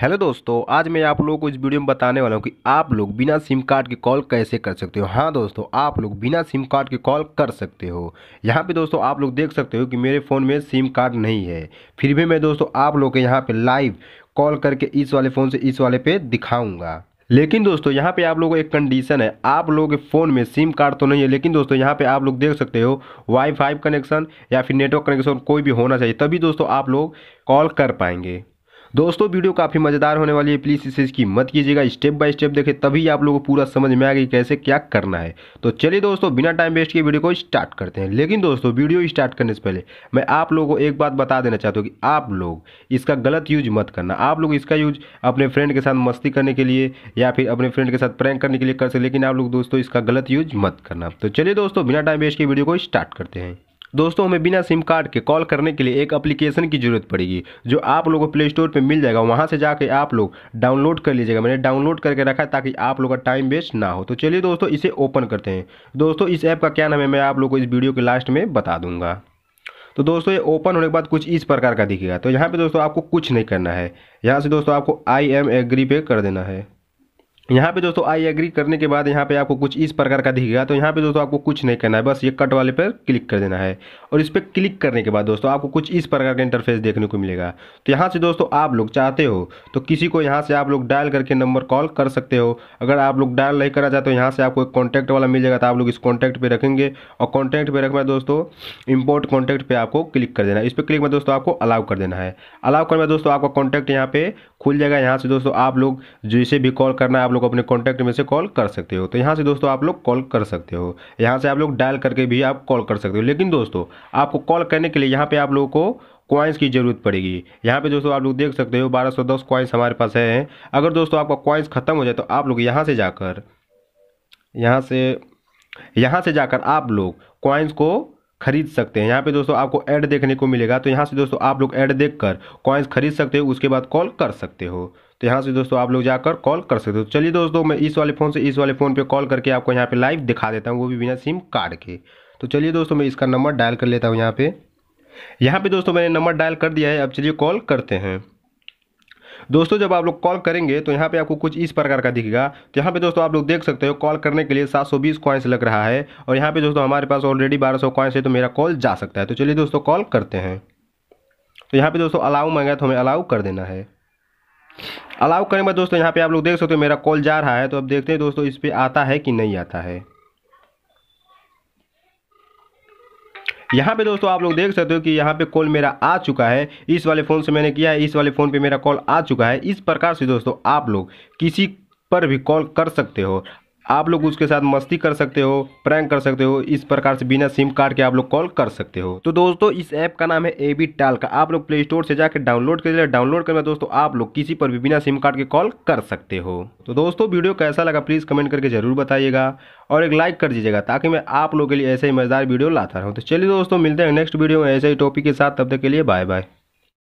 hello दोस्तों आज मैं आप लोगों को इस वीडियो में बताने वाला हूँ कि आप लोग बिना सिम कार्ड के कॉल कैसे कर सकते हो हाँ दोस्तों आप लोग बिना सिम कार्ड के कॉल कर सकते हो यहाँ पे दोस्तों आप लोग देख सकते हो कि मेरे फ़ोन में सिम कार्ड नहीं है फिर भी मैं दोस्तों आप लोग के यहाँ पे लाइव कॉल करके इस वाले फ़ोन से इस वाले पे दिखाऊँगा लेकिन दोस्तों यहाँ पे आप लोगों को एक कंडीशन है आप लोगों के फ़ोन में सिम कार्ड तो नहीं है लेकिन दोस्तों यहाँ पे आप लोग देख सकते हो वाईफाई कनेक्शन या फिर नेटवर्क कनेक्शन कोई भी होना चाहिए तभी दोस्तों आप लोग कॉल कर पाएंगे दोस्तों वीडियो काफ़ी मज़ेदार होने वाली है प्लीज़ इसे इसकी मत कीजिएगा स्टेप बाय स्टेप देखें तभी आप लोगों को पूरा समझ में आएगा कि कैसे क्या करना है तो चलिए दोस्तों बिना टाइम वेस्ट के वीडियो को स्टार्ट करते हैं लेकिन दोस्तों वीडियो स्टार्ट करने से पहले मैं आप लोगों को एक बात बता देना चाहता हूँ कि आप लोग इसका गलत यूज मत करना आप लोग इसका यूज अपने फ्रेंड के साथ मस्ती करने के लिए या फिर अपने फ्रेंड के साथ प्रैंक करने के लिए कर सकते लेकिन आप लोग दोस्तों इसका गलत यूज मत करना तो चलिए दोस्तों बिना टाइम वेस्ट के वीडियो को स्टार्ट करते हैं दोस्तों हमें बिना सिम कार्ड के कॉल करने के लिए एक अप्लीकेशन की ज़रूरत पड़ेगी जो आप लोगों को प्ले स्टोर पर मिल जाएगा वहाँ से जाके आप लोग डाउनलोड कर लीजिएगा मैंने डाउनलोड करके रखा है ताकि आप लोग का टाइम वेस्ट ना हो तो चलिए दोस्तों इसे ओपन करते हैं दोस्तों इस ऐप का क्या नाम है मैं आप लोग को इस वीडियो के लास्ट में बता दूंगा तो दोस्तों ये ओपन होने के बाद कुछ इस प्रकार का दिखेगा तो यहाँ पे दोस्तों आपको कुछ नहीं करना है यहाँ से दोस्तों आपको आई एम एग्री पे कर देना है यहाँ पे दोस्तों आई एग्री करने के बाद यहाँ पे आपको कुछ इस प्रकार का दिखेगा तो यहाँ पे दोस्तों आपको कुछ नहीं करना है बस ये कट वाले पर क्लिक कर देना है और इस पर क्लिक करने के बाद दोस्तों आपको कुछ इस प्रकार का इंटरफेस देखने को मिलेगा तो यहाँ से दोस्तों आप लोग चाहते हो तो किसी को यहाँ से आप लोग डायल करके नंबर कॉल कर सकते हो अगर आप लोग डायल नहीं करा चाहते हो यहाँ से आपको एक कॉन्टैक्ट वाला मिल जाएगा तो आप लोग इस कॉन्टैक्ट पर रखेंगे और कॉन्टैक्ट पर रखना दोस्तों इम्पोर्ट कॉन्टैक्ट पर आपको क्लिक कर देना है इस पर क्लिक में दोस्तों आपको अलाउ कर देना है अलाउ करना दोस्तों आपका कॉन्टैक्ट यहाँ पे खुल जाएगा यहाँ से दोस्तों आप लोग जैसे भी कॉल करना आप लोग अपने कॉन्टैक्ट में से कॉल कर सकते हो तो यहाँ से दोस्तों आप लोग कॉल कर सकते हो यहाँ से आप लोग डायल करके भी आप कॉल कर सकते हो लेकिन दोस्तों आपको कॉल करने के लिए यहाँ पे आप लोगों को क्वाइंस की ज़रूरत पड़ेगी यहाँ पे दोस्तों आप लोग देख सकते हो 1210 क्वाइंस हमारे पास है अगर दोस्तों आपका क्वाइंस खत्म हो जाए तो आप लोग यहाँ से जाकर यहाँ से यहाँ से जाकर आप लोग क्वाइंस को खरीद सकते हैं यहाँ पे दोस्तों आपको ऐड देखने को मिलेगा तो यहाँ से दोस्तों आप लोग ऐड देखकर कॉइन्स खरीद सकते हो उसके बाद कॉल कर सकते हो तो यहाँ से दोस्तों आप लोग जाकर कॉल कर सकते हो तो चलिए दोस्तों मैं इस वाले फ़ोन से इस वाले फ़ोन पे कॉल करके आपको यहाँ पे लाइव दिखा देता हूँ वो भी बिना सिम कार्ड के तो चलिए दोस्तों मैं इसका नंबर डायल कर लेता हूँ यहाँ पर यहाँ पर दोस्तों मैंने नंबर डायल कर दिया है अब चलिए कॉल करते हैं दोस्तों जब आप लोग कॉल करेंगे तो यहाँ पे आपको कुछ इस प्रकार का दिखेगा तो यहाँ पे दोस्तों आप लोग देख सकते हो कॉल करने के लिए 720 कॉइन्स लग रहा है और यहाँ पे दोस्तों हमारे पास ऑलरेडी 1200 कॉइन्स है तो मेरा कॉल जा सकता है तो चलिए दोस्तों कॉल करते हैं तो यहाँ पे दोस्तों अलाउ मंगाया तो हमें अलाउ कर देना है अलाउ करने के बाद दोस्तों यहाँ पे आप लोग देख सकते हो मेरा कॉल जा रहा है तो अब देखते हैं दोस्तों इस पर आता है कि नहीं आता है यहाँ पे दोस्तों आप लोग देख सकते हो कि यहाँ पे कॉल मेरा आ चुका है इस वाले फ़ोन से मैंने किया है इस वाले फ़ोन पे मेरा कॉल आ चुका है इस प्रकार से दोस्तों आप लोग किसी पर भी कॉल कर सकते हो आप लोग उसके साथ मस्ती कर सकते हो प्रैंक कर सकते हो इस प्रकार से बिना सिम कार्ड के आप लोग कॉल कर सकते हो तो दोस्तों इस ऐप का नाम है ए बी टाल का आप लोग प्ले स्टोर से जाकर डाउनलोड कर लिया डाउनलोड करना दोस्तों आप लोग किसी पर भी बिना सिम कार्ड के कॉल कर सकते हो तो दोस्तों वीडियो कैसा लगा प्लीज़ कमेंट करके ज़रूर बताइएगा और एक लाइक कर दीजिएगा ताकि मैं आप लोगों के लिए ऐसे ही मज़ेदार वीडियो लाता रहूँ तो चलिए दोस्तों मिलते हैं नेक्स्ट वीडियो में ऐसे ही टॉपिक के साथ तब तक के लिए बाय बाय